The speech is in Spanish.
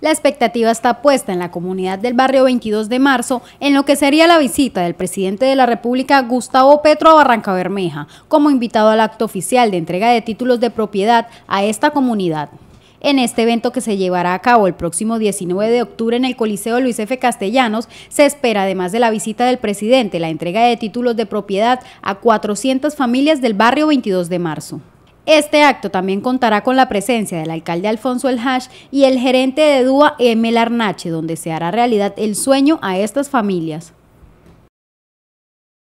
La expectativa está puesta en la comunidad del barrio 22 de marzo en lo que sería la visita del presidente de la República Gustavo Petro a Barranca Bermeja como invitado al acto oficial de entrega de títulos de propiedad a esta comunidad. En este evento que se llevará a cabo el próximo 19 de octubre en el Coliseo Luis F. Castellanos, se espera, además de la visita del presidente, la entrega de títulos de propiedad a 400 familias del barrio 22 de marzo. Este acto también contará con la presencia del alcalde Alfonso El Hash y el gerente de DUA, M Arnache, donde se hará realidad el sueño a estas familias.